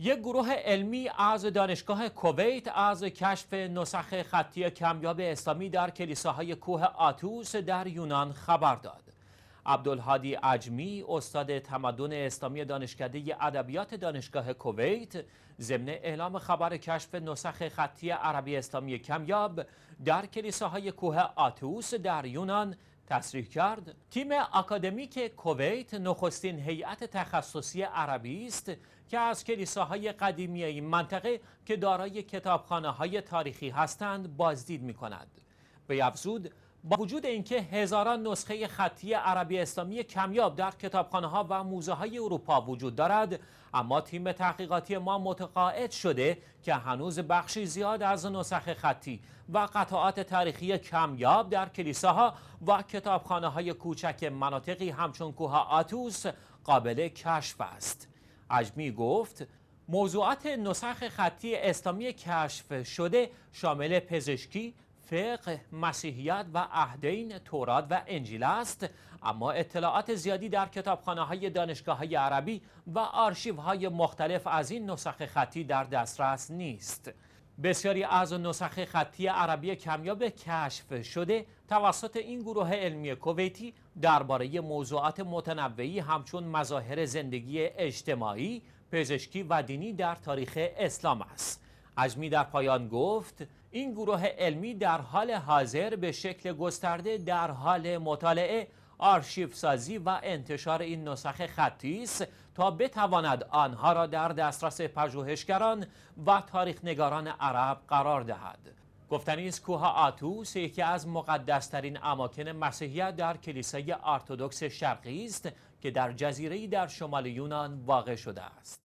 یک گروه علمی از دانشگاه کویت از کشف نسخ خطی کمیاب اسلامی در کلیساهای کوه آتوس در یونان خبر داد. عبدالهادی عجمی استاد تمدن اسلامی دانشکده ادبیات دانشگاه کویت ضمن اعلام خبر کشف نسخ خطی عربی اسلامی کمیاب در کلیساهای کوه آتوس در یونان تصریح کرد تیم اکادمیک کویت نخستین هیئت تخصصی عربی است که از کلیساهای قدیمی این منطقه که دارای کتابخانه های تاریخی هستند بازدید می کند. به افزود با وجود اینکه هزاران نسخه خطی عربی اسلامی کمیاب در کتابخانه ها و موزه های اروپا وجود دارد اما تیم تحقیقاتی ما متقاعد شده که هنوز بخشی زیاد از نسخ خطی و قطعات تاریخی کمیاب در کلیساها و کتابخانه های کوچک مناطقی همچون کوه آتوس قابل کشف است اجمی گفت موضوعات نسخ خطی اسلامی کشف شده شامل پزشکی، فقه، مسیحیت و اهدین تورات و انجیل است اما اطلاعات زیادی در کتابخانه های دانشگاه های عربی و آرشیو های مختلف از این نسخه خطی در دسترس نیست بسیاری از نسخه خطی عربی کمیاب کشف شده توسط این گروه علمی کویتی درباره موضوعات متنوعی همچون مظاهر زندگی اجتماعی، پزشکی و دینی در تاریخ اسلام است. اجمی در پایان گفت این گروه علمی در حال حاضر به شکل گسترده در حال مطالعه آرشیف سازی و انتشار این نسخه خطی است تا بتواند آنها را در دسترس پژوهشگران و تاریخ نگاران عرب قرار دهد گفتنی است کوه آتوس یکی از مقدسترین اماکن مسیحیت در کلیسای آرتودکس شرقی است که در جزیره‌ای در شمال یونان واقع شده است